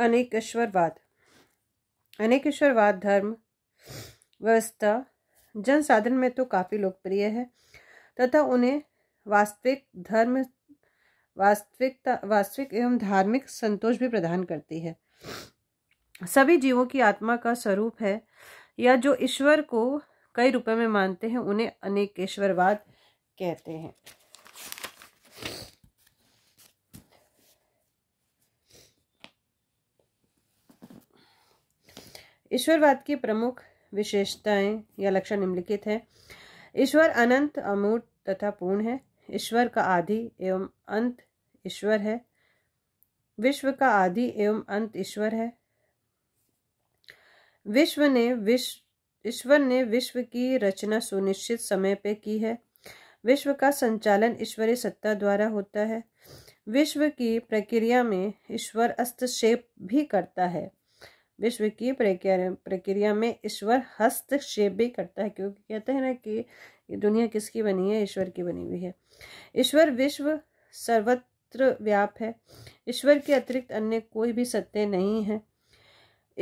अनेकेश्वरवाद अनेकेश्वरवाद धर्म व्यवस्था जन साधन में तो काफ़ी लोकप्रिय है तथा उन्हें वास्तविक धर्म वास्तविकता वास्तविक एवं धार्मिक संतोष भी प्रदान करती है सभी जीवों की आत्मा का स्वरूप है या जो ईश्वर को कई रूपों में मानते हैं उन्हें अनेकेश्वरवाद कहते हैं ईश्वरवाद की प्रमुख विशेषताएं या लक्षण निम्नलिखित हैं ईश्वर अनंत अमूर्त तथा पूर्ण है ईश्वर का आदि एवं अंत ईश्वर है विश्व का आदि एवं अंत ईश्वर है विश्व ने विश्व ईश्वर ने विश्व की रचना सुनिश्चित समय पे की है विश्व का संचालन ईश्वरीय सत्ता द्वारा होता है विश्व की प्रक्रिया में ईश्वर हस्तक्षेप भी करता है विश्व की प्रक्रिया में ईश्वर हस्तक्षेप भी करता है क्योंकि कहते हैं ना कि दुनिया किसकी बनी है ईश्वर की बनी हुई है ईश्वर विश्व सर्वत्र व्याप है ईश्वर के अतिरिक्त अन्य कोई भी सत्य नहीं है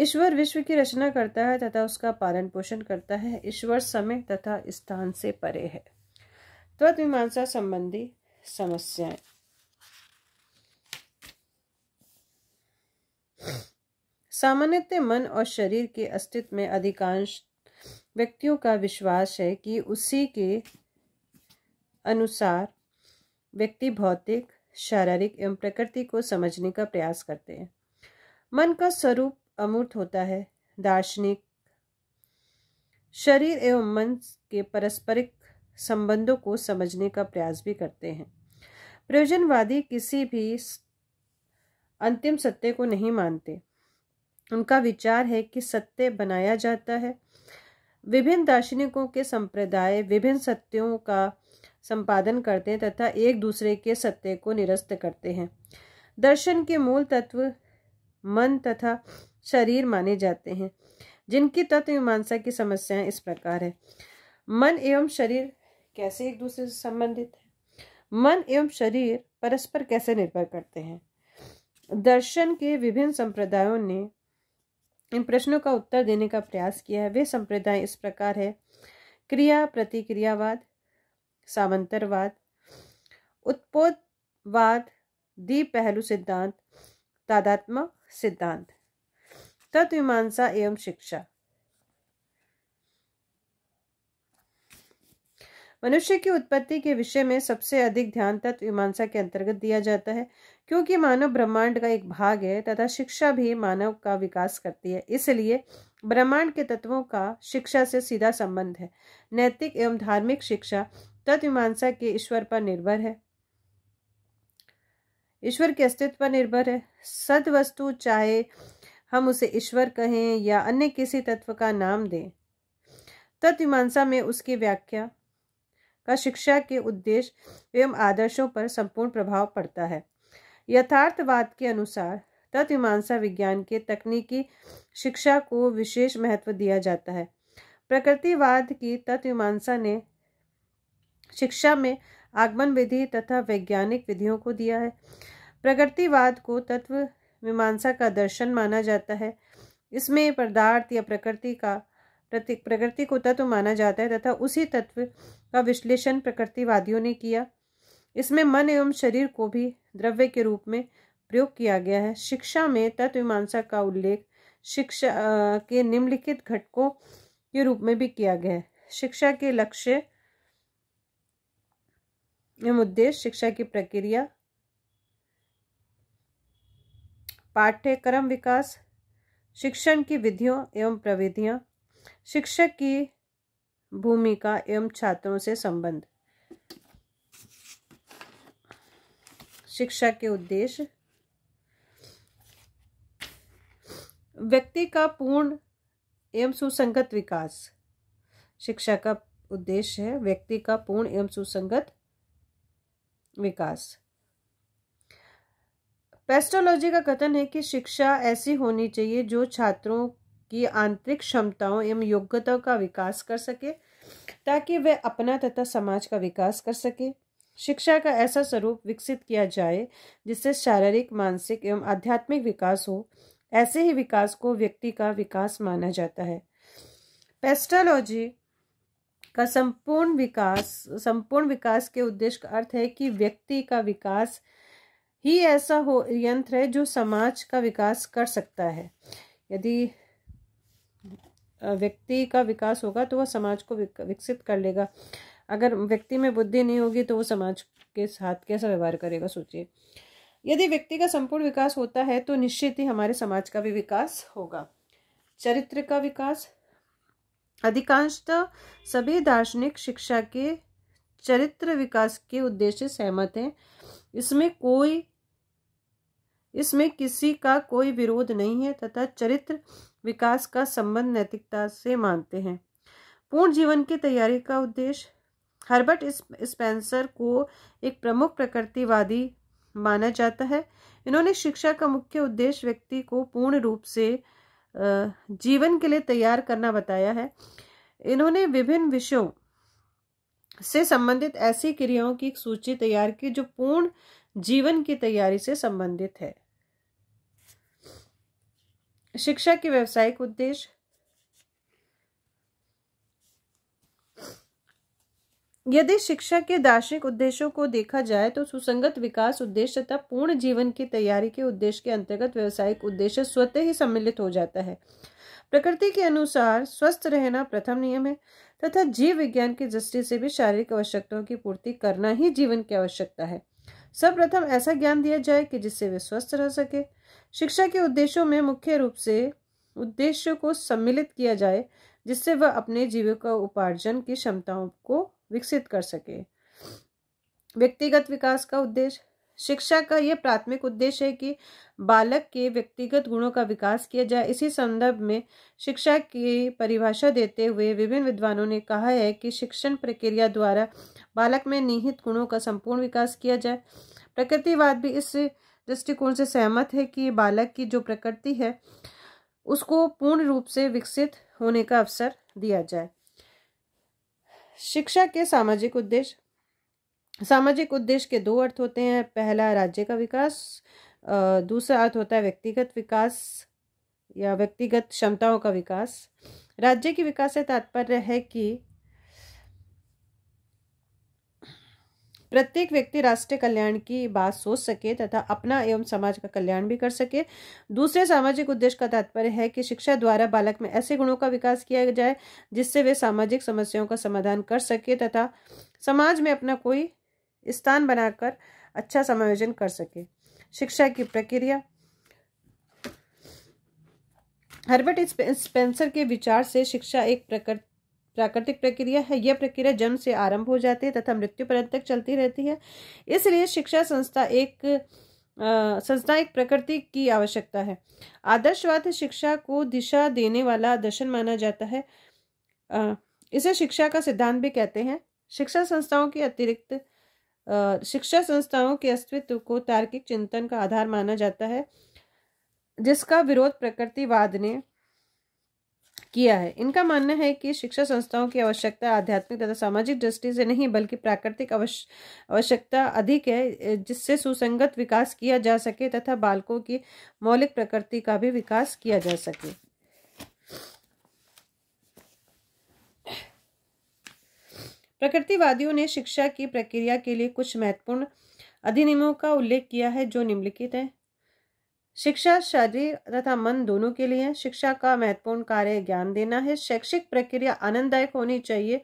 ईश्वर विश्व की रचना करता है तथा उसका पालन पोषण करता है ईश्वर समय तथा स्थान से परे है तत्वीमांसा तो संबंधी समस्याएं सामान्यतः मन और शरीर के अस्तित्व में अधिकांश व्यक्तियों का विश्वास है कि उसी के अनुसार व्यक्ति भौतिक शारीरिक एवं प्रकृति को समझने का प्रयास करते हैं मन का स्वरूप अमूर्त होता है दार्शनिक शरीर एवं मन के पारस्परिक संबंधों को समझने का प्रयास भी करते हैं प्रयोजनवादी किसी भी अंतिम सत्य को नहीं मानते उनका विचार है कि सत्य बनाया जाता है विभिन्न दार्शनिकों के संप्रदाय विभिन्न सत्यों का संपादन करते हैं तथा एक दूसरे के सत्य को निरस्त करते हैं दर्शन के मूल तत्व मन तथा शरीर माने जाते हैं जिनकी तत्व मीमांसा की समस्याएं इस प्रकार है मन एवं शरीर कैसे एक दूसरे से संबंधित है मन एवं शरीर परस्पर कैसे निर्भर करते हैं दर्शन के विभिन्न संप्रदायों ने इन प्रश्नों का उत्तर देने का प्रयास किया है वे संप्रदाय इस प्रकार है क्रिया प्रतिक्रियावाद सावंतरवाद उत्पोतवाद पहलू सिद्धांत तादात्मक सिद्धांत तत्वीमांसा एवं शिक्षा मनुष्य की उत्पत्ति के विषय में सबसे अधिक ध्यान तत्व मीमांसा के अंतर्गत दिया जाता है क्योंकि मानव ब्रह्मांड का एक भाग है तथा शिक्षा भी मानव का विकास करती है इसलिए ब्रह्मांड के तत्वों का शिक्षा से सीधा संबंध है नैतिक एवं धार्मिक शिक्षा तत्वमीमांसा के ईश्वर पर निर्भर है ईश्वर के अस्तित्व पर निर्भर है सद वस्तु चाहे हम उसे ईश्वर कहें या अन्य किसी तत्व का नाम दें तत्वमीमांसा में उसकी व्याख्या का शिक्षा के उद्देश्य एवं आदर्शों पर संपूर्ण प्रभाव पड़ता है यथार्थवाद के अनुसार तत्वीमांसा विज्ञान के तकनीकी शिक्षा को विशेष महत्व दिया जाता है प्रकृतिवाद की तत्वीमांसा ने शिक्षा में आगमन विधि तथा वैज्ञानिक विधियों को दिया है प्रकृतिवाद को तत्व मीमांसा का दर्शन माना जाता है इसमें पदार्थ या प्रकृति का प्रकृति को तत्व माना जाता है तथा उसी तत्व का विश्लेषण प्रकृतिवादियों ने किया इसमें मन एवं शरीर को भी द्रव्य के रूप में प्रयोग किया गया है शिक्षा में तत्वीमांसा का उल्लेख शिक्षा के निम्नलिखित घटकों के रूप में भी किया गया है शिक्षा के लक्ष्य एवं उद्देश्य शिक्षा की प्रक्रिया पाठ्यक्रम विकास शिक्षण की विधियों एवं प्रविधियां शिक्षक की भूमिका एवं छात्रों से संबंध शिक्षा के उद्देश्य व्यक्ति का पूर्ण एवं सुसंगत विकास शिक्षा का उद्देश्य है व्यक्ति का पूर्ण एवं सुसंगत विकास पेस्टोलॉजी का कथन है कि शिक्षा ऐसी होनी चाहिए जो छात्रों की आंतरिक क्षमताओं एवं योग्यताओं का विकास कर सके ताकि वे अपना तथा समाज का विकास कर सके शिक्षा का ऐसा स्वरूप विकसित किया जाए जिससे शारीरिक मानसिक एवं आध्यात्मिक विकास हो ऐसे ही विकास को व्यक्ति का विकास माना जाता है पेस्टोलॉजी का संपूर्ण विकास संपूर्ण विकास के उद्देश्य का अर्थ है कि व्यक्ति का विकास ही ऐसा हो यंत्र है जो समाज का विकास कर सकता है यदि व्यक्ति का विकास होगा तो वह समाज को विकसित कर लेगा अगर व्यक्ति में बुद्धि नहीं होगी तो वो समाज के साथ कैसा व्यवहार करेगा सोचिए यदि व्यक्ति का संपूर्ण विकास होता है तो निश्चित ही हमारे समाज का भी विकास होगा चरित्र का विकास अधिकांशतः सभी दार्शनिक शिक्षा के चरित्र विकास के उद्देश्य सहमत हैं इसमें कोई इसमें किसी का कोई विरोध नहीं है तथा चरित्र विकास का संबंध नैतिकता से मानते हैं पूर्ण जीवन की तैयारी का उद्देश्य हर्बर्ट स्पेंसर को एक प्रमुख प्रकृतिवादी माना जाता है इन्होंने शिक्षा का मुख्य उद्देश्य व्यक्ति को पूर्ण रूप से जीवन के लिए तैयार करना बताया है इन्होंने विभिन्न विषयों से संबंधित ऐसी क्रियाओं की एक सूची तैयार की जो पूर्ण जीवन की तैयारी से संबंधित है शिक्षा के व्यवसायिक उद्देश्य यदि शिक्षा के दार्शनिक उद्देश्यों को देखा जाए तो सुसंगत विकास उद्देश्य तथा पूर्ण जीवन की तैयारी के उद्देश्य के अंतर्गत व्यवसायिक उद्देश्य स्वतः ही सम्मिलित हो जाता है प्रकृति के अनुसार स्वस्थ रहना प्रथम नियम है तथा जीव विज्ञान की दृष्टि से भी शारीरिक आवश्यकताओं की पूर्ति करना ही जीवन की आवश्यकता है सर्वप्रथम ऐसा ज्ञान दिया जाए कि जिससे वे स्वस्थ रह सके शिक्षा के उद्देश्यों में मुख्य रूप से उद्देश्यों को सम्मिलित किया जाए जिससे वह अपने जीविका उपार्जन की क्षमताओं को विकसित कर सके व्यक्तिगत विकास का उद्देश्य शिक्षा का यह प्राथमिक उद्देश्य है कि बालक के व्यक्तिगत गुणों का विकास किया जाए इसी संदर्भ में शिक्षा की परिभाषा देते हुए विभिन्न विद्वानों ने कहा है कि शिक्षण प्रक्रिया द्वारा बालक में निहित गुणों का संपूर्ण विकास किया जाए प्रकृतिवाद भी इस दृष्टिकोण से सहमत है कि बालक की जो प्रकृति है उसको पूर्ण रूप से विकसित होने का अवसर दिया जाए शिक्षा के सामाजिक उद्देश्य सामाजिक उद्देश्य के दो अर्थ होते हैं पहला राज्य का विकास दूसरा अर्थ होता है व्यक्तिगत विकास या व्यक्तिगत क्षमताओं का विकास राज्य के विकास से तात्पर्य है कि प्रत्येक व्यक्ति राष्ट्रीय कल्याण की बात सोच सके तथा अपना एवं समाज का कल्याण भी कर सके दूसरे सामाजिक उद्देश्य का तात्पर्य है कि शिक्षा द्वारा बालक में ऐसे गुणों का विकास किया जाए जिससे वे सामाजिक समस्याओं का समाधान कर सके तथा समाज में अपना कोई स्थान बनाकर अच्छा समायोजन कर सके शिक्षा की प्रक्रिया हर्बर्ट स्पेंसर के विचार से शिक्षा एक प्रकृति प्राकृतिक प्रक्रिया है यह प्रक्रिया जन्म से आरंभ हो जाती है तथा मृत्यु पर्यंत तक चलती रहती है इसलिए शिक्षा संस्था एक संस्था एक प्रकृति की आवश्यकता है आदर्शवाद शिक्षा को दिशा देने वाला दर्शन माना जाता है आ, इसे शिक्षा का सिद्धांत भी कहते हैं शिक्षा संस्थाओं के अतिरिक्त शिक्षा संस्थाओं के अस्तित्व को तार्किक चिंतन का आधार माना जाता है जिसका विरोध प्रकृतिवाद ने किया है इनका मानना है कि शिक्षा संस्थाओं की आवश्यकता आध्यात्मिक तथा सामाजिक दृष्टि से नहीं बल्कि प्राकृतिक आवश्यकता अधिक है जिससे सुसंगत विकास किया जा सके तथा बालकों की मौलिक प्रकृति का भी विकास किया जा सके प्रकृतिवादियों ने शिक्षा की प्रक्रिया के लिए कुछ महत्वपूर्ण अधिनियमों का उल्लेख किया है जो निम्नलिखित हैं शिक्षा शरीर तथा मन दोनों के लिए है शिक्षा का महत्वपूर्ण कार्य ज्ञान देना है शैक्षिक प्रक्रिया आनंददायक होनी चाहिए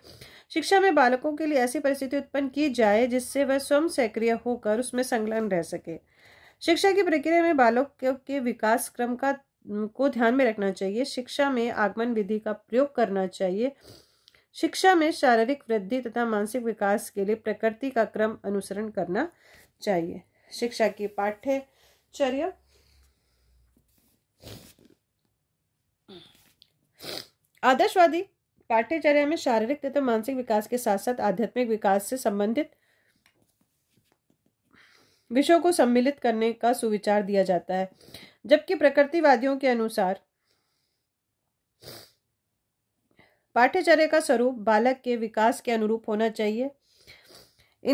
शिक्षा में बालकों के लिए ऐसी परिस्थिति उत्पन्न की जाए जिससे वह स्वयं सक्रिय होकर उसमें संलग्न रह सके शिक्षा की प्रक्रिया में बालकों के विकास क्रम का को ध्यान में रखना चाहिए शिक्षा में आगमन विधि का प्रयोग करना चाहिए शिक्षा में शारीरिक वृद्धि तथा मानसिक विकास के लिए प्रकृति का क्रम अनुसरण करना चाहिए शिक्षा की पाठ्यचर्या आदर्शवादी पाठ्यचर्या में शारीरिक तथा मानसिक विकास के साथ साथ आध्यात्मिक विकास से संबंधित विषयों को सम्मिलित करने का सुविचार दिया जाता है जबकि प्रकृतिवादियों के अनुसार पाठ्यचर्या का स्वरूप बालक के विकास के अनुरूप होना चाहिए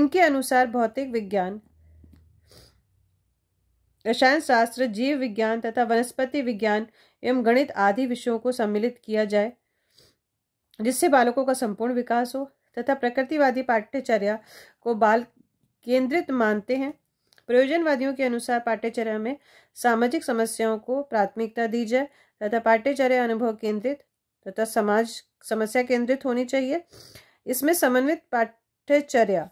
इनके अनुसार भौतिक विज्ञान रसायन शास्त्र जीव विज्ञान तथा वनस्पति विज्ञान एवं गणित आदि विषयों को सम्मिलित किया जाए जिससे बालकों का संपूर्ण विकास हो तथा प्रकृतिवादी पाठ्यचर्या को बाल केंद्रित मानते हैं प्रयोजनवादियों के अनुसार पाठ्यचर्या में सामाजिक समस्याओं को प्राथमिकता दी जाए तथा पाठ्यचर्या अनुभव केंद्रित तथा समाज समस्या केंद्रित होनी चाहिए इसमें समन्वित पाठ्यचर्या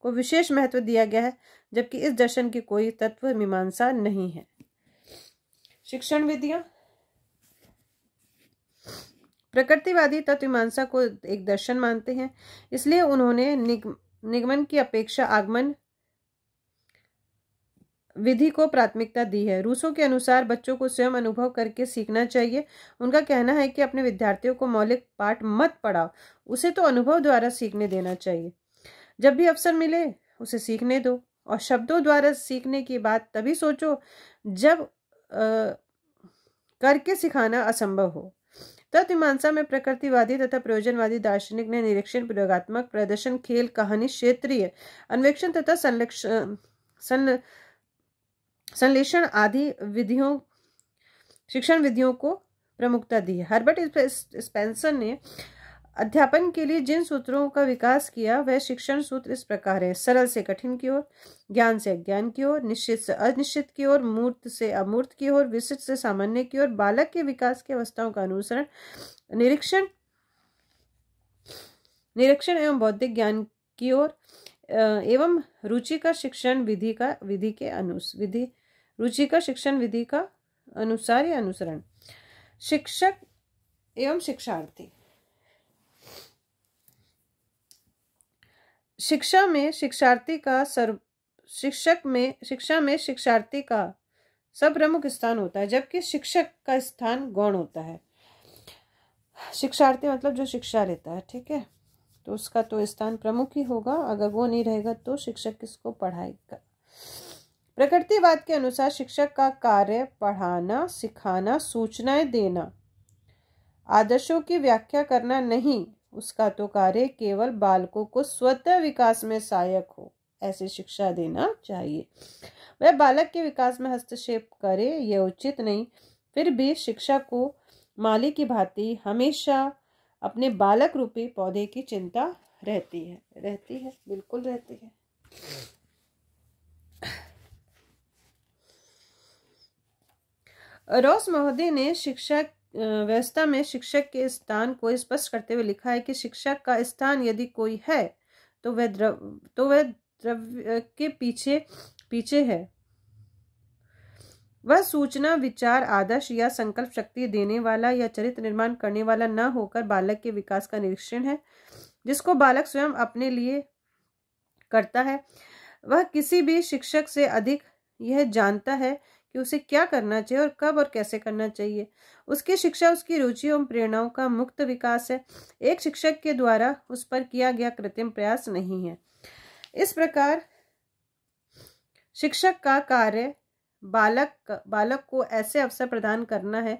को विशेष महत्व दिया गया है जबकि इस दर्शन की कोई तत्व मीमांसा नहीं है शिक्षण विधियाँ प्रकृतिवादी तत्व मीमांसा को एक दर्शन मानते हैं इसलिए उन्होंने निगमन की अपेक्षा आगमन विधि को प्राथमिकता दी है रूसों के अनुसार बच्चों को स्वयं अनुभव करके सीखना चाहिए उनका कहना है कि अपने विद्यार्थियों को मौलिक पाठ मत पढ़ाओ उसे तो अनुभव द्वारा सीखने देना चाहिए जब भी अवसर मिले उसे सीखने दो और शब्दों द्वारा सीखने की बात तभी सोचो जब आ, करके सिखाना असंभव हो तत्मीमांसा में प्रकृतिवादी तथा प्रयोजनवादी दार्शनिक ने निरीक्षण प्रयोगात्मक प्रदर्शन खेल कहानी क्षेत्रीय अन्वेक्षण तथा संलेषण संश्लेषण आदि विधियों शिक्षण विधियों को प्रमुखता दी है हर्बर्ट स्पेंसर ने अध्यापन के लिए जिन सूत्रों का विकास किया वह शिक्षण सूत्र इस प्रकार है सरल से कठिन की ओर ज्ञान से अज्ञान की ओर निश्चित से अनिश्चित की ओर मूर्त से अमूर्त की ओर विशिष्ट से सामान्य की ओर बालक के विकास की अवस्थाओं का अनुसरण निरीक्षण निरीक्षण एवं बौद्धिक ज्ञान की ओर एवं रुचि का शिक्षण विधि का विधि के अनुस विधि रुचि का शिक्षण विधि का अनुसार या अनुसरण शिक्षक एवं शिक्षार्थी शिक्षा में शिक्षार्थी का सर्व शिक्षक में शिक्षा में शिक्षार्थी का सब प्रमुख स्थान होता है जबकि शिक्षक का स्थान गौण होता है शिक्षार्थी मतलब जो शिक्षा लेता है ठीक है तो उसका तो स्थान प्रमुख ही होगा अगर वो नहीं रहेगा तो शिक्षक किसको पढ़ाएगा प्रकृतिवाद के अनुसार शिक्षक का कार्य पढ़ाना सिखाना सूचनाएं देना आदर्शों की व्याख्या करना नहीं उसका तो कार्य केवल बालकों को स्वतः विकास में सहायक हो ऐसी शिक्षा देना चाहिए वह बालक के विकास में हस्तक्षेप करे यह उचित नहीं फिर भी शिक्षा को माली की भांति हमेशा अपने बालक रूपी पौधे की चिंता रहती है रहती है बिल्कुल रहती है रोस महोदय ने शिक्षा व्यवस्था में शिक्षक के स्थान को स्पष्ट करते हुए लिखा है कि शिक्षक का स्थान यदि कोई है तो वह द्रव तो वह द्रव्य के पीछे पीछे है वह सूचना विचार आदर्श या संकल्प शक्ति देने वाला या चरित्र निर्माण करने वाला न होकर बालक के विकास का निरीक्षण है जिसको बालक स्वयं अपने लिए करता है वह किसी भी शिक्षक से अधिक यह जानता है कि उसे क्या करना चाहिए और कब और कैसे करना चाहिए उसकी शिक्षा उसकी रुचि एवं प्रेरणाओं का मुक्त विकास है एक शिक्षक के द्वारा उस पर किया गया कृत्रिम प्रयास नहीं है इस प्रकार शिक्षक का कार्य बालक बालक को ऐसे अवसर प्रदान करना है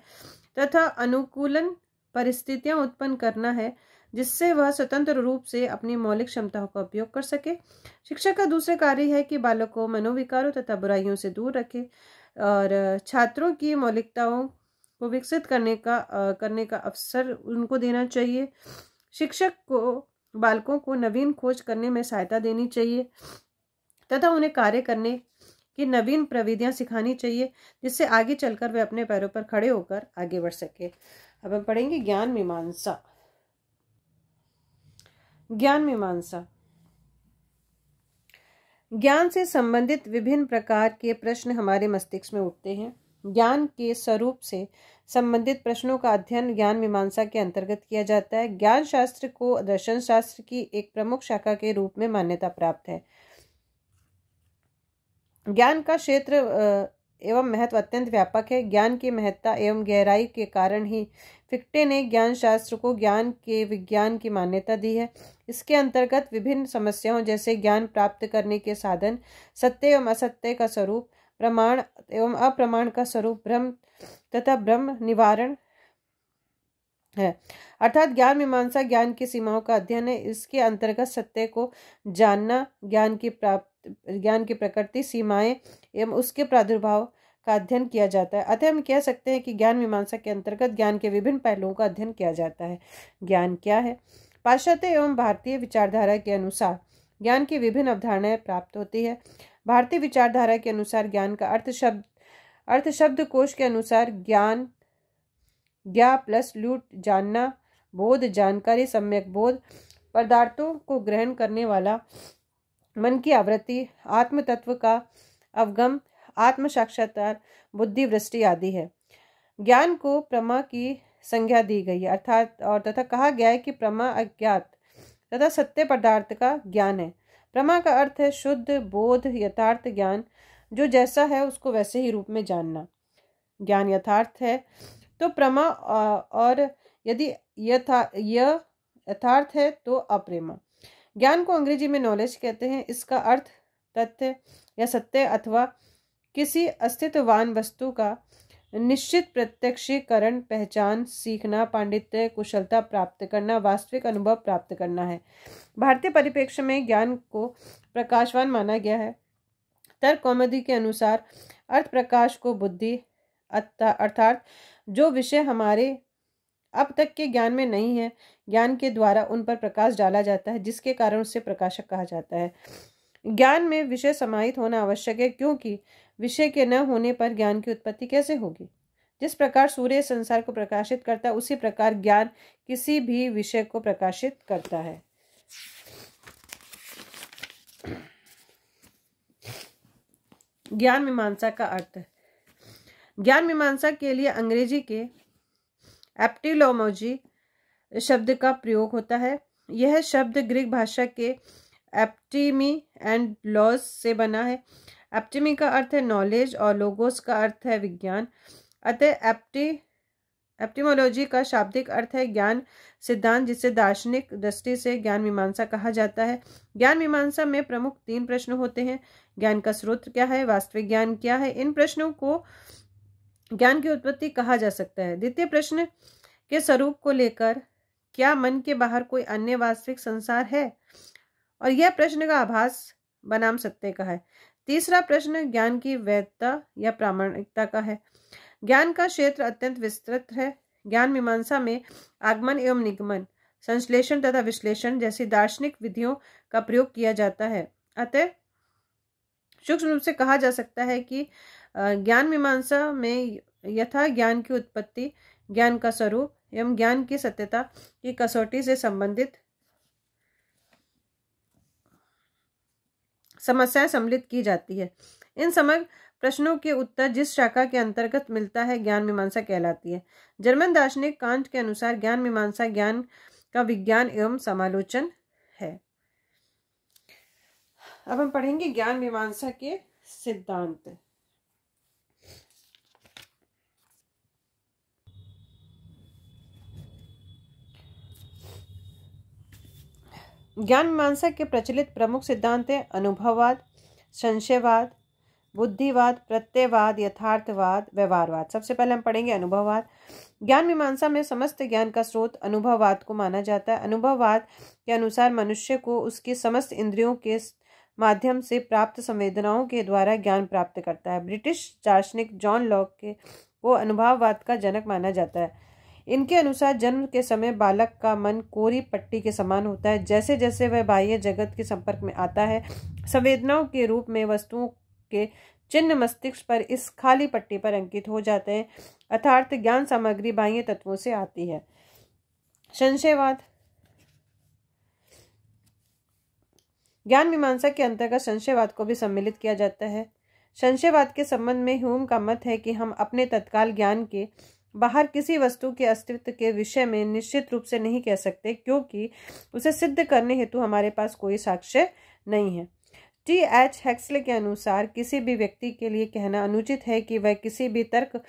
तथा अनुकूलन परिस्थितियां उत्पन्न करना है जिससे वह स्वतंत्र रूप से अपनी मौलिक क्षमताओं का उपयोग कर सके शिक्षक का दूसरा कार्य है कि बालक को मनोविकारों तथा बुराइयों से दूर रखे और छात्रों की मौलिकताओं को विकसित करने का आ, करने का अवसर उनको देना चाहिए शिक्षक को बालकों को नवीन खोज करने में सहायता देनी चाहिए तथा उन्हें कार्य करने की नवीन प्रविधियां सिखानी चाहिए जिससे आगे चलकर वे अपने पैरों पर खड़े होकर आगे बढ़ सके अब हम पढ़ेंगे ज्ञान मीमांसा ज्ञान मीमांसा ज्ञान से संबंधित विभिन्न प्रकार के प्रश्न हमारे मस्तिष्क में उठते हैं ज्ञान के स्वरूप से संबंधित प्रश्नों का अध्ययन ज्ञान मीमांसा के अंतर्गत किया जाता है ज्ञान शास्त्र को दर्शन शास्त्र की एक प्रमुख शाखा के रूप में मान्यता प्राप्त है ज्ञान का क्षेत्र एवं महत्व अत्यंत व्यापक है ज्ञान की महत्ता एवं गहराई के कारण ही फिक्टे ने ज्ञान शास्त्र को ज्ञान के विज्ञान की मान्यता दी है इसके अंतर्गत विभिन्न समस्याओं जैसे ज्ञान प्राप्त करने के साधन सत्य एवं असत्य का स्वरूप प्रमाण एवं अप्रमाण का स्वरूप भ्रम तथा भ्रम निवारण है अर्थात ज्ञान मीमांसा ज्ञान की सीमाओं का अध्ययन है इसके अंतर्गत सत्य को जानना ज्ञान की प्राप्त ज्ञान की प्रकृति सीमाएं एवं उसके प्रादुर्भाव का अध्ययन किया जाता है अतः हम कह सकते हैं कि ज्ञान मीमांसा के अंतर्गत ज्ञान के विभिन्न पहलुओं का अध्ययन किया जाता है ज्ञान क्या है पाश्चात्य एवं भारतीय विचारधारा के अनुसार ज्ञान की विभिन्न अवधारणाएं प्राप्त होती है भारतीय विचारधारा के अनुसार ज्ञान का अर्थ शब्द अर्थ शब्द कोश के अनुसार ज्ञान ज्ञा प्लस लूट जानना बोध जानकारी सम्यक बोध पदार्थों को ग्रहण करने वाला मन की आवृत्ति आत्म तत्व का अवगम आत्म साक्षात्कार बुद्धिवृष्टि आदि है ज्ञान को प्रमा की संज्ञा दी गई है अर्थात और तथा कहा गया है कि प्रमा अज्ञात तथा सत्य पदार्थ का ज्ञान है प्रमा का अर्थ है शुद्ध बोध यथार्थ ज्ञान जो जैसा है उसको वैसे ही रूप में जानना ज्ञान यथार्थ है तो प्रमा और यदि यथा यह यथार्थ है तो अप्रेमा ज्ञान को अंग्रेजी में नॉलेज कहते हैं इसका अर्थ तथ्य या सत्य अथवा किसी अस्तित्ववान वस्तु का निश्चित प्रत्यक्षीकरण पहचान सीखना पांडित्य कुशलता प्राप्त करना वास्तविक अनुभव प्राप्त करना है भारतीय परिप्रेक्ष्य में ज्ञान को प्रकाशवान माना गया है तर्क कौमदी के अनुसार अर्थ प्रकाश को बुद्धि अर्थात जो विषय हमारे अब तक के ज्ञान में नहीं है ज्ञान के द्वारा उन पर प्रकाश डाला जाता है जिसके कारण उसे प्रकाशक कहा जाता है ज्ञान में विषय समाहित होना आवश्यक है क्योंकि विषय के न होने पर ज्ञान की उत्पत्ति कैसे होगी जिस प्रकार सूर्य संसार को प्रकाशित करता है उसी प्रकार ज्ञान किसी भी विषय को प्रकाशित करता है ज्ञान मीमांसा का अर्थ ज्ञान मीमांसा के लिए अंग्रेजी के एप्टिलोमोजी शब्द का प्रयोग होता है यह शब्द ग्रीक भाषा के एप्टीमी एंड लॉस से बना है एप्टीमी का अर्थ है नॉलेज और लोगोस का अर्थ है विज्ञान अतः एप्टी एप्टीमोलॉजी का शाब्दिक अर्थ है ज्ञान सिद्धांत जिसे दार्शनिक दृष्टि से ज्ञान मीमांसा कहा जाता है ज्ञान मीमांसा में प्रमुख तीन प्रश्न होते हैं ज्ञान का स्रोत क्या है वास्तविक ज्ञान क्या है इन प्रश्नों को ज्ञान की उत्पत्ति कहा जा सकता है द्वितीय प्रश्न के स्वरूप को लेकर क्या मन के बाहर कोई अन्य वास्तविक संसार है और यह प्रश्न का आभास बनाम सत्य का है तीसरा प्रश्न ज्ञान की वैधता या प्रामाणिकता का है ज्ञान का क्षेत्र अत्यंत विस्तृत है ज्ञान मीमांसा में आगमन एवं निगमन संश्लेषण तथा विश्लेषण जैसी दार्शनिक विधियों का प्रयोग किया जाता है अतः सूक्ष्म रूप से कहा जा सकता है कि ज्ञान मीमांसा में यथा ज्ञान की उत्पत्ति ज्ञान का स्वरूप एवं ज्ञान की सत्यता की कसौटी से संबंधित समस्याएं सम्मिलित की जाती है इन समग्र प्रश्नों के उत्तर जिस शाखा के अंतर्गत मिलता है ज्ञान मीमांसा कहलाती है जर्मन दार्शनिक कांट के अनुसार ज्ञान मीमांसा ज्ञान का विज्ञान एवं समालोचन है अब हम पढ़ेंगे ज्ञान मीमांसा के सिद्धांत ज्ञान मीमांसा के प्रचलित प्रमुख सिद्धांत हैं अनुभववाद संशयवाद बुद्धिवाद प्रत्ययवाद यथार्थवाद व्यवहारवाद सबसे पहले हम पढ़ेंगे अनुभववाद ज्ञान मीमांसा में समस्त ज्ञान का स्रोत अनुभववाद को माना जाता है अनुभववाद के अनुसार मनुष्य को उसके समस्त इंद्रियों के माध्यम से प्राप्त संवेदनाओं के द्वारा ज्ञान प्राप्त करता है ब्रिटिश दार्शनिक जॉन लॉक के को अनुभववाद का जनक माना जाता है इनके अनुसार जन्म के समय बालक का मन कोरी पट्टी के समान होता है जैसे जैसे वह बाह्य जगत के संपर्क में आता है संवेदनाओं के रूप में वस्तुओं के चिन्ह मस्तिष्क पर इस खाली पट्टी पर अंकित हो जाते हैं अर्थार्थ ज्ञान सामग्री बाह्य तत्वों से आती है संशयवाद ज्ञान मीमांसा के अंतर्गत संशयवाद को भी सम्मिलित किया जाता है संशयवाद के संबंध में ह्यूम का मत है कि हम अपने तत्काल ज्ञान के बाहर किसी वस्तु के अस्तित्व के विषय में निश्चित रूप से नहीं कह सकते क्योंकि उसे सिद्ध करने हेतु हमारे पास कोई साक्ष्य नहीं है टी एच हेक्सले के अनुसार किसी भी व्यक्ति के लिए कहना अनुचित है कि वह किसी भी तर्क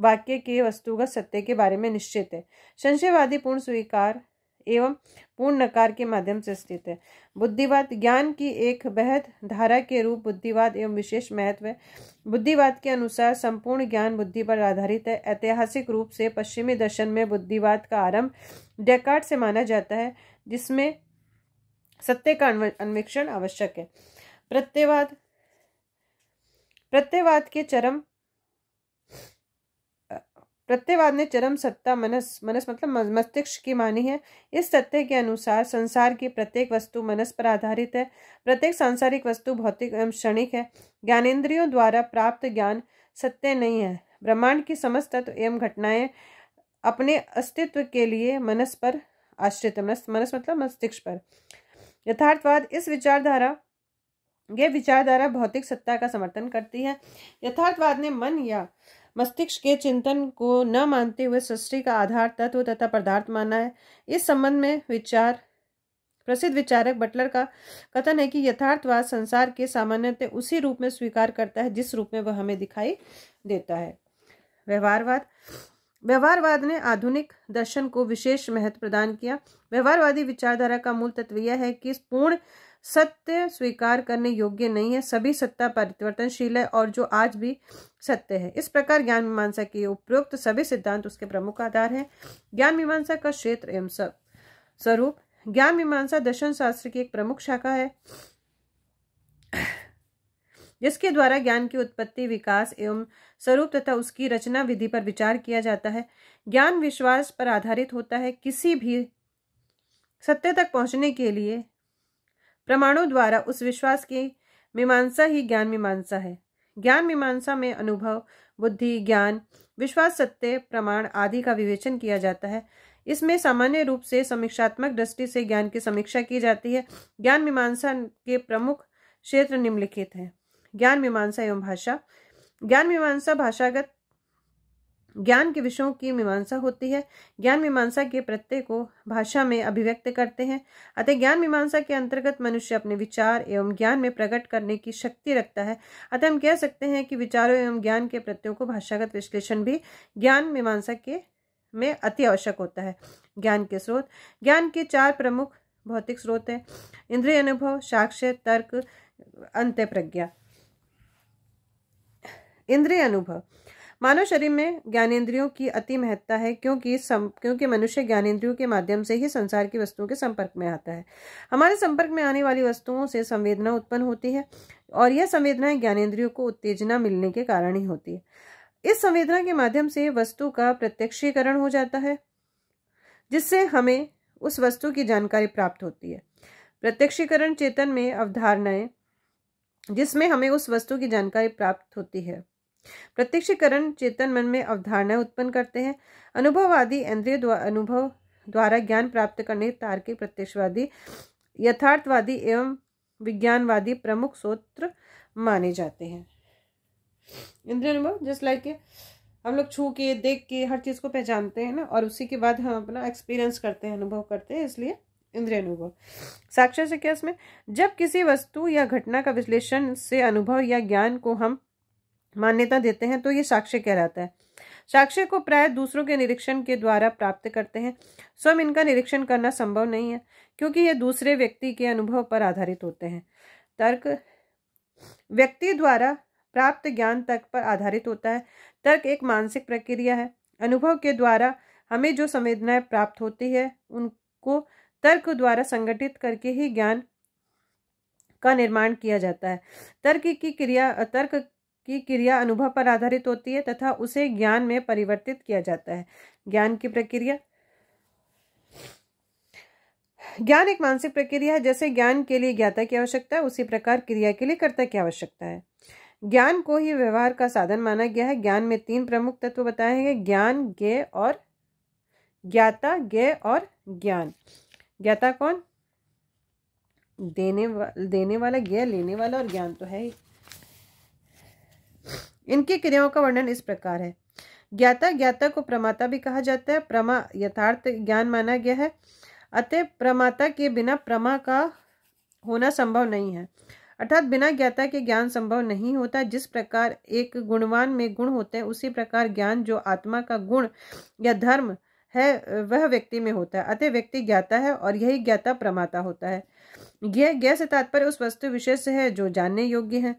वाक्य के वस्तुगत सत्य के बारे में निश्चित है संशयवादी पूर्ण स्वीकार एवं पूर्ण नकार के माध्यम से स्थित है बुद्धिवाद ज्ञान की एक बेहद धारा के रूप बुद्धिवाद एवं विशेष महत्व है बुद्धिवाद के अनुसार संपूर्ण ज्ञान बुद्धि पर आधारित है ऐतिहासिक रूप से पश्चिमी दर्शन में बुद्धिवाद का आरंभ डेकार्ड से माना जाता है जिसमें सत्य का अन्वेक्षण आवश्यक है प्रत्ययवाद प्रत्ययवाद के चरम प्रत्ययवाद ने चरम सत्ता मनस मनस मतलब मस्तिष्क की मानी है इस सत्य के अनुसार संसार की प्रत्येक वस्तु मनस पर आधारित है प्रत्येक सांसारिक वस्तु भौतिक एवं क्षणिक है ज्ञानेन्द्रियों द्वारा प्राप्त ज्ञान सत्य नहीं है ब्रह्मांड की समस्त तत्व एवं घटनाएं अपने अस्तित्व के लिए मनस पर आश्रित है मनस मनस मतलब मस्तिष्क पर यथार्थवाद इस विचारधारा यह विचारधारा भौतिक सत्ता का समर्थन करती है यथार्थवाद ने मन या मस्तिष्क के चिंतन को न मानते हुए सृष्टि का आधार तत्व तथा पदार्थ माना है इस संबंध में विचार प्रसिद्ध विचारक बटलर का कथन है कि यथार्थवाद संसार के सामान्यतः उसी रूप में स्वीकार करता है जिस रूप में वह हमें दिखाई देता है व्यवहारवाद व्यवहारवाद ने आधुनिक दर्शन को विशेष महत्व प्रदान किया व्यवहारवादी विचारधारा का मूल तत्व यह है कि पूर्ण सत्य स्वीकार करने योग्य नहीं है सभी सत्ता परिवर्तनशील है और जो आज भी सत्य है इस प्रकार ज्ञान मीमांसा के उपयुक्त सभी सिद्धांत उसके प्रमुख आधार हैं ज्ञान मीमांसा का क्षेत्र एवं सब स्वरूप ज्ञान मीमांसा दर्शन शास्त्र की एक प्रमुख शाखा है जिसके द्वारा ज्ञान की उत्पत्ति विकास एवं स्वरूप तथा उसकी रचना विधि पर विचार किया जाता है ज्ञान विश्वास पर आधारित होता है किसी भी सत्य तक पहुंचने के लिए प्रमाणों द्वारा उस विश्वास की मीमांसा ही ज्ञान मीमांसा है ज्ञान मीमांसा में अनुभव बुद्धि ज्ञान विश्वास सत्य प्रमाण आदि का विवेचन किया जाता है इसमें सामान्य रूप से समीक्षात्मक दृष्टि से ज्ञान की समीक्षा की जाती है ज्ञान मीमांसा के प्रमुख क्षेत्र निम्नलिखित हैं ज्ञान मीमांसा एवं भाषा ज्ञान मीमांसा भाषागत ज्ञान के विषयों की मीमांसा होती है ज्ञान मीमांसा के प्रत्यय को भाषा में अभिव्यक्त करते हैं अतः ज्ञान मीमांसा के अंतर्गत मनुष्य अपने विचार एवं ज्ञान में प्रकट करने की शक्ति रखता है अतः हम कह सकते हैं कि विचारों एवं ज्ञान के प्रत्ययों को भाषागत विश्लेषण भी ज्ञान मीमांसा के में अति आवश्यक होता है ज्ञान के स्रोत ज्ञान के चार प्रमुख भौतिक स्रोत हैं इंद्रिय अनुभव साक्ष्य तर्क अंत्य प्रज्ञा इंद्रिय अनुभव मानव शरीर में ज्ञानेन्द्रियों की अति महत्ता है क्योंकि सम, क्योंकि मनुष्य ज्ञानेन्द्रियों के माध्यम से ही संसार की वस्तुओं के संपर्क में आता है हमारे संपर्क में आने वाली वस्तुओं से संवेदना उत्पन्न होती है और यह संवेदनाएं ज्ञानेन्द्रियों को उत्तेजना मिलने के कारण ही होती है इस संवेदना के माध्यम से वस्तु का प्रत्यक्षीकरण हो जाता है जिससे हमें उस वस्तु की जानकारी प्राप्त होती है प्रत्यक्षीकरण चेतन में अवधारणाएं जिसमें हमें उस वस्तु की जानकारी प्राप्त होती है प्रत्यक्षीकरण चेतन मन में अवधारणा उत्पन्न करते हैं अनुभववादी इंद्रिय अनुभव द्वारा ज्ञान प्राप्त करने तार्किक प्रत्यक्षवादी यथार्थवादी एवं विज्ञानवादी प्रमुख सूत्र माने जाते हैं इंद्रिय अनुभव जस्ट लाइक हम लोग छू के देख के हर चीज़ को पहचानते हैं ना और उसी के बाद हम अपना एक्सपीरियंस करते हैं अनुभव करते हैं इसलिए इंद्रिय अनुभव साक्षर से क्या इसमें जब किसी वस्तु या घटना का विश्लेषण से अनुभव या ज्ञान को हम मान्यता देते हैं तो ये साक्ष्य कहलाता है साक्ष्य को प्राय दूसरों के निरीक्षण के द्वारा प्राप्त करते हैं स्वयं इनका निरीक्षण करना संभव नहीं है क्योंकि ये दूसरे व्यक्ति के अनुभव पर आधारित होते हैं तर्क व्यक्ति द्वारा प्राप्त ज्ञान तर्क पर आधारित होता है तर्क एक मानसिक प्रक्रिया है अनुभव के द्वारा हमें जो संवेदनाएं प्राप्त होती है उनको तर्क द्वारा संगठित करके ही ज्ञान का निर्माण किया जाता है तर्क की क्रिया तर्क की क्रिया अनुभव पर आधारित होती है तथा उसे ज्ञान में परिवर्तित किया जाता है ज्ञान की प्रक्रिया ज्ञान एक मानसिक प्रक्रिया है जैसे ज्ञान के लिए ज्ञाता की आवश्यकता है उसी प्रकार क्रिया के लिए कर्ता की आवश्यकता है ज्ञान को ही व्यवहार का साधन माना गया है ज्ञान में तीन प्रमुख तत्व बताए हैं ज्ञान ज्ञ और ज्ञाता ज्ञ और ज्ञान ज्ञाता कौन देने वा, देने वाला ज्ञ लेने वाला और ज्ञान तो है ही इनकी क्रियाओं का वर्णन इस प्रकार है ज्ञाता ज्ञाता को प्रमाता भी कहा जाता है प्रमा यथार्थ ज्ञान माना गया है अतः प्रमाता के बिना प्रमा का होना संभव नहीं है अर्थात बिना ज्ञाता के ज्ञान संभव नहीं होता जिस प्रकार एक गुणवान में गुण होते हैं उसी प्रकार ज्ञान जो आत्मा का गुण या धर्म है वह व्यक्ति में होता है अतः व्यक्ति ज्ञाता है और यही ज्ञाता प्रमाता होता है यह ज्ञ से तात्पर्य उस वस्तु विशेष है जो जानने योग्य है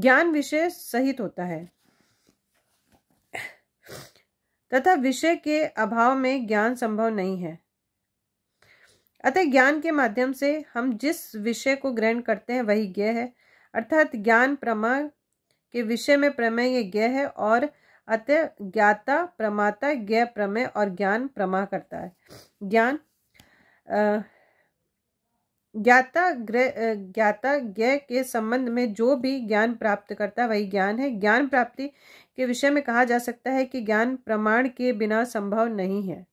ज्ञान विषय सहित होता है तथा विषय के अभाव में ज्ञान संभव नहीं है अतः ज्ञान के माध्यम से हम जिस विषय को ग्रहण करते हैं वही ज्ञ है अर्थात ज्ञान प्रमा के विषय में प्रमेय ये ज्ञ है और अतः ज्ञाता प्रमाता ज्ञ प्रमेय और ज्ञान प्रमा करता है ज्ञान ज्ञाता ग्रह ज्ञाता ज्ञ के संबंध में जो भी ज्ञान प्राप्त करता वही ज्ञान है ज्ञान प्राप्ति के विषय में कहा जा सकता है कि ज्ञान प्रमाण के बिना संभव नहीं है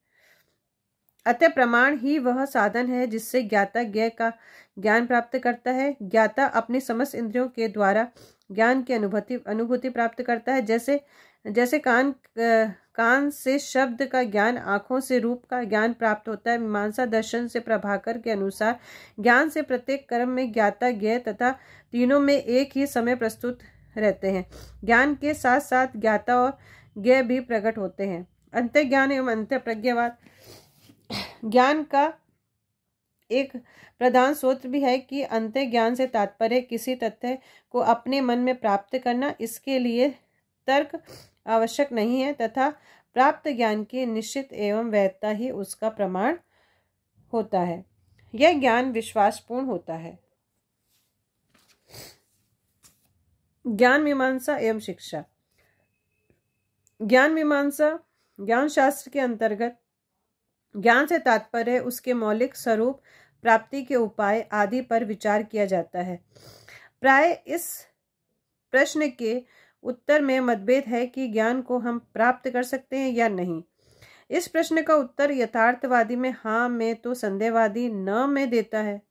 अतः प्रमाण ही वह साधन है जिससे ज्ञाता ज्ञ का ज्ञान प्राप्त करता है ज्ञाता अपने समस्त इंद्रियों के द्वारा ज्ञान की अनुभूति अनुभूति प्राप्त करता है जैसे जैसे कान कान से शब्द का ज्ञान आँखों से रूप का ज्ञान प्राप्त होता है मीमांसा दर्शन से प्रभाकर के अनुसार ज्ञान से प्रत्येक कर्म में ज्ञाता ज्ञ तथा तीनों में एक ही समय प्रस्तुत रहते हैं ज्ञान के साथ साथ ज्ञाता और ज्ञ भी प्रकट होते हैं अंत्य ज्ञान एवं अंत प्रज्ञावाद ज्ञान का एक प्रधान सूत्र भी है कि अंत्य ज्ञान से तात्पर्य किसी तथ्य को अपने मन में प्राप्त करना इसके लिए तर्क आवश्यक नहीं है तथा प्राप्त ज्ञान की निश्चित एवं वैधता ही उसका प्रमाण होता है यह ज्ञान विश्वासपूर्ण होता है ज्ञान मीमांसा एवं शिक्षा ज्ञान मीमांसा ज्ञान शास्त्र के अंतर्गत ज्ञान से तात्पर्य उसके मौलिक स्वरूप प्राप्ति के उपाय आदि पर विचार किया जाता है प्राय इस प्रश्न के उत्तर में मतभेद है कि ज्ञान को हम प्राप्त कर सकते हैं या नहीं इस प्रश्न का उत्तर यथार्थवादी में हाँ में तो संदेहवादी न में देता है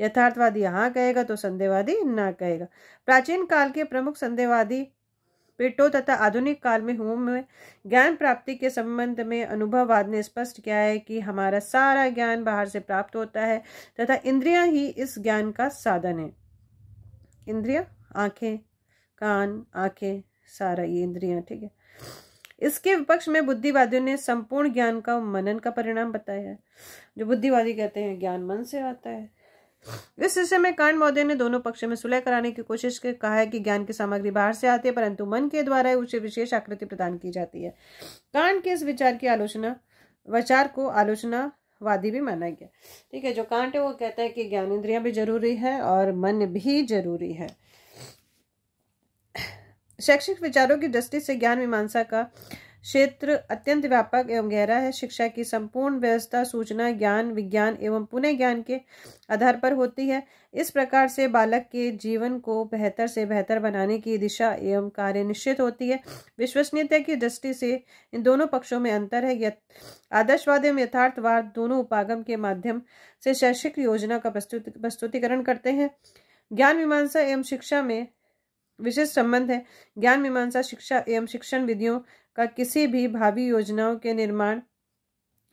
यथार्थवादी हाँ कहेगा तो संदेहवादी ना कहेगा प्राचीन काल के प्रमुख संदेहवादी पेटो तथा आधुनिक काल में हुम में ज्ञान प्राप्ति के संबंध में अनुभववाद ने स्पष्ट किया है कि हमारा सारा ज्ञान बाहर से प्राप्त होता है तथा इंद्रियां ही इस ज्ञान का साधन है इंद्रिया आंखें कान आंखें सारा ये इंद्रियां ठीक है इसके विपक्ष में बुद्धिवादियों ने संपूर्ण ज्ञान का मनन का परिणाम बताया है जो बुद्धिवादी कहते हैं ज्ञान मन से आता है इस विषय में कांड महोदय ने दोनों पक्षों में सुलह कराने की कोशिश के कहा है कि ज्ञान की सामग्री बाहर से आती है परंतु मन के द्वारा उसे विशेष आकृति प्रदान की जाती है कांड के इस विचार की आलोचना विचार को आलोचना वादी भी माना गया ठीक है जो कांट है वो कहता है कि ज्ञान इंद्रिया भी जरूरी है और मन भी जरूरी है शैक्षिक विचारों की दृष्टि से ज्ञान मीमांसा का क्षेत्र अत्यंत व्यापक एवं गहरा है शिक्षा की संपूर्ण व्यवस्था सूचना ज्ञान विज्ञान एवं पुनः ज्ञान के आधार पर होती है इस प्रकार से बालक के जीवन को बेहतर से बेहतर बनाने की दिशा एवं कार्य निश्चित होती है विश्वसनीयता की दृष्टि से इन दोनों पक्षों में अंतर है आदर्शवाद एवं यथार्थवाद दोनों उपागम के माध्यम से शैक्षिक योजना का प्रस्तुत प्रस्तुतिकरण करते हैं ज्ञान मीमांसा एवं शिक्षा में विशेष संबंध है ज्ञान मीमांसा शिक्षा एवं शिक्षण विधियों का किसी भी भावी योजनाओं के निर्माण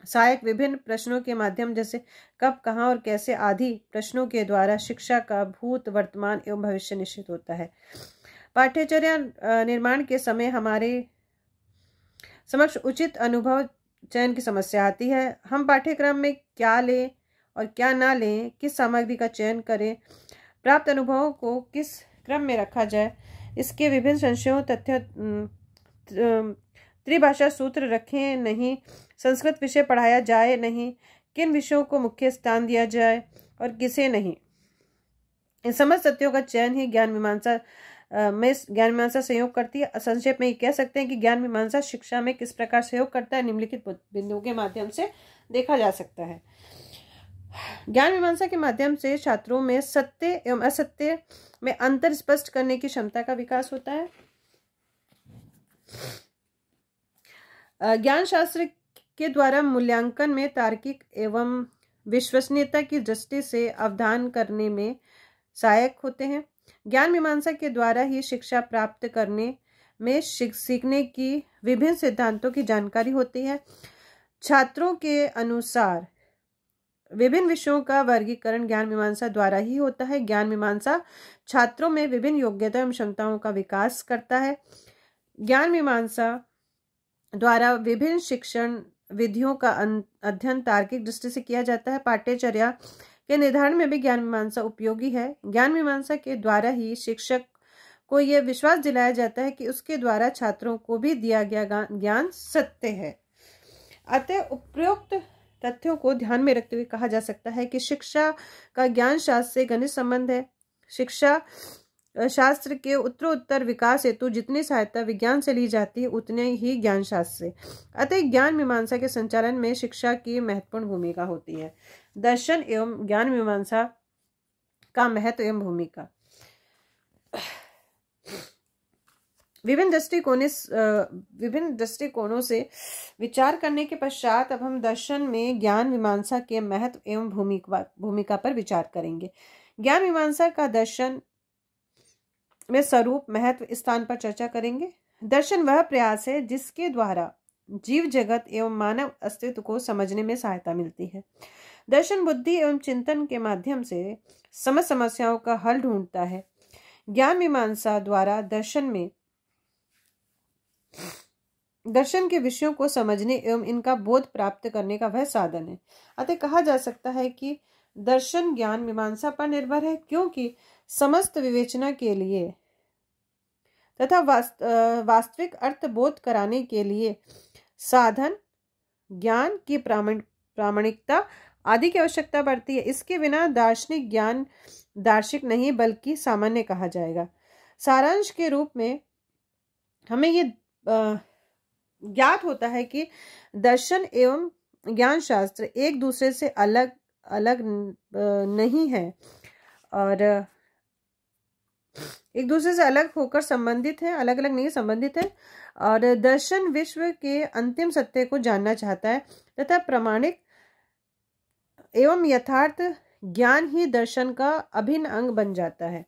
सहायक विभिन्न प्रश्नों के माध्यम जैसे कब कहाँ और कैसे आदि प्रश्नों के द्वारा शिक्षा का भूत वर्तमान एवं भविष्य निश्चित होता है पाठ्यचर्या निर्माण के समय हमारे समक्ष उचित अनुभव चयन की समस्या आती है हम पाठ्यक्रम में क्या लें और क्या ना लें किस सामग्री का चयन करें प्राप्त अनुभवों को किस क्रम में रखा जाए इसके विभिन्न संशयों तथ्य त्रिभाषा सूत्र रखें नहीं संस्कृत विषय पढ़ाया जाए नहीं किन विषयों को मुख्य स्थान दिया जाए और किसे नहीं इन समस्त तथ्यों का चयन ही ज्ञान मीमांसा में ज्ञान मीमांसा सहयोग करती है संक्षेप में ये कह सकते हैं कि ज्ञान मीमांसा शिक्षा में किस प्रकार सहयोग करता है निम्नलिखित बिंदुओं के माध्यम से देखा जा सकता है ज्ञान मीमांसा के माध्यम से छात्रों में सत्य एवं असत्य में अंतर स्पष्ट करने की क्षमता का विकास होता है ज्ञान शास्त्र के द्वारा मूल्यांकन में तार्किक एवं विश्वसनीयता की दृष्टि से अवधान करने में सहायक होते हैं ज्ञान मीमांसा के द्वारा ही शिक्षा प्राप्त करने में सीखने की विभिन्न सिद्धांतों की जानकारी होती है छात्रों के अनुसार विभिन्न विषयों का वर्गीकरण ज्ञान मीमांसा द्वारा ही होता है ज्ञान मीमांसा छात्रों में विभिन्न योग्यता एवं क्षमताओं का विकास करता है ज्ञान मीमांसा द्वारा विभिन्न शिक्षण विधियों का अध्ययन तार्किक दृष्टि से किया जाता है पाठ्यचर्या के निर्धारण में भी ज्ञान मीमांसा उपयोगी है ज्ञान मीमांसा के द्वारा ही शिक्षक को यह विश्वास दिलाया जाता है कि उसके द्वारा छात्रों को भी दिया गया ज्ञान सत्य है अतः उपयुक्त तथ्यों को ध्यान में रखते हुए कहा जा सकता है कि शिक्षा का ज्ञान शास्त्र से घनिष्ठ संबंध है शिक्षा शास्त्र के उत्तरोत्तर विकास हेतु जितनी सहायता विज्ञान से ली जाती है उतने ही ज्ञान शास्त्र से अतः ज्ञान मीमांसा के संचालन में शिक्षा की महत्वपूर्ण भूमिका होती है दर्शन एवं ज्ञान मीमांसा का महत्व एवं भूमिका विभिन्न दृष्टिकोण विभिन्न दृष्टिकोणों से विचार करने के पश्चात अब हम दर्शन में ज्ञान मीमांसा के महत्व एवं भूमिका पर विचार करेंगे ज्ञान मीमांसा का दर्शन में स्वरूप महत्व स्थान पर चर्चा करेंगे दर्शन वह प्रयास है जिसके द्वारा जीव जगत एवं मानव अस्तित्व को समझने में सहायता मिलती है दर्शन बुद्धि एवं चिंतन के माध्यम से समस्त समस्याओं का हल ढूंढता है ज्ञान मीमांसा द्वारा दर्शन में दर्शन के विषयों को समझने एवं इनका बोध प्राप्त करने का वह साधन है अतः कहा जा सकता है कि दर्शन ज्ञान मीमांसा पर निर्भर है क्योंकि समस्त विवेचना के लिए तथा वास्त, वास्तविक अर्थ बोध कराने के लिए साधन ज्ञान की प्रामाणिकता आदि की आवश्यकता पड़ती है इसके बिना दार्शनिक ज्ञान दार्शिक नहीं बल्कि सामान्य कहा जाएगा सारांश के रूप में हमें ये ज्ञात होता है कि दर्शन एवं ज्ञान शास्त्र एक दूसरे से अलग अलग नहीं है और एक दूसरे से अलग होकर संबंधित है अलग अलग नहीं संबंधित है और दर्शन विश्व के अंतिम सत्य को जानना चाहता है तथा प्रमाणिक एवं यथार्थ ज्ञान ही दर्शन का अभिन्न अंग बन जाता है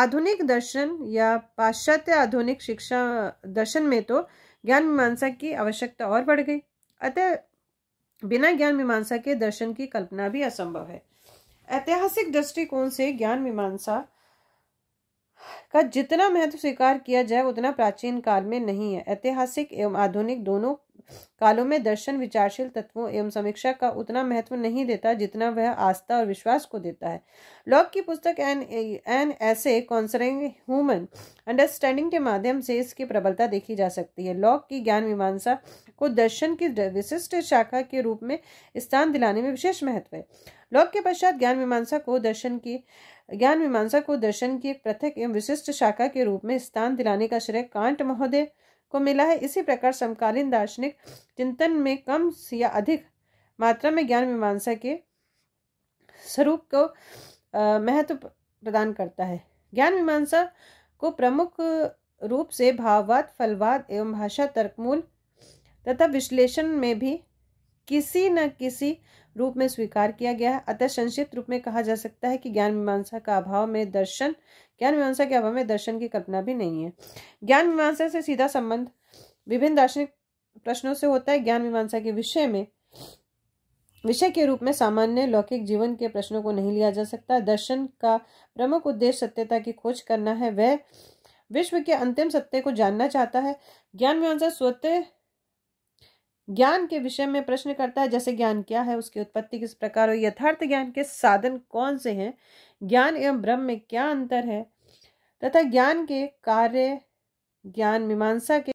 आधुनिक दर्शन या पाश्चात्य आधुनिक शिक्षा दर्शन में तो ज्ञान मीमांसा की आवश्यकता और बढ़ गई अतः बिना ज्ञान मीमांसा के दर्शन की कल्पना भी असंभव है ऐतिहासिक दृष्टिकोण से ज्ञान मीमांसा का जितना महत्व स्वीकार किया जाए उतना प्राचीन काल में नहीं है ऐतिहासिक एवं आधुनिक दोनों कालों में दर्शन विचारशील तत्वों एवं समीक्षा का उतना महत्व नहीं देता जितना वह आस्था और विश्वास को देता है लॉक की पुस्तक एन एन ऐसे कॉन्सरिंग ह्यूमन अंडरस्टैंडिंग के माध्यम से इसकी प्रबलता देखी जा सकती है लॉक की ज्ञान मीमांसा को दर्शन की विशिष्ट शाखा के रूप में स्थान दिलाने में विशेष महत्व है लॉक के पश्चात ज्ञान मीमांसा को दर्शन की ज्ञान मीमांसा को दर्शन की एक पृथक एवं विशिष्ट शाखा के रूप में स्थान दिलाने का श्रेय कांट महोदय को मिला है इसी प्रकार समकालीन दार्शनिक चिंतन में कम या अधिक मात्रा में ज्ञान मीमांसा के स्वरूप को महत्व प्रदान करता है ज्ञान मीमांसा को प्रमुख रूप से भाववाद फलवाद एवं भाषा तर्कमूल तथा विश्लेषण में भी किसी न किसी रूप में स्वीकार किया गया है अतः संक्षिप्त रूप में कहा जा सकता है कि ज्ञान मीमांसा का अभाव में दर्शन ज्ञान मीमांसा के अभाव में दर्शन की कल्पना भी नहीं है ज्ञान मीमांसा से सीधा संबंध विभिन्न दार्शनिक प्रश्नों से होता है ज्ञान मीमांसा के विषय में विषय के रूप में सामान्य लौकिक जीवन के प्रश्नों को नहीं लिया जा सकता दर्शन का प्रमुख उद्देश्य सत्यता की खोज करना है वह विश्व के अंतिम सत्य को जानना चाहता है ज्ञान मीमांसा स्वतः ज्ञान के विषय में प्रश्न करता है जैसे ज्ञान क्या है उसकी उत्पत्ति किस प्रकार हो यथार्थ ज्ञान के साधन कौन से हैं ज्ञान एवं ब्रह्म में क्या अंतर है तथा ज्ञान के कार्य ज्ञान मीमांसा के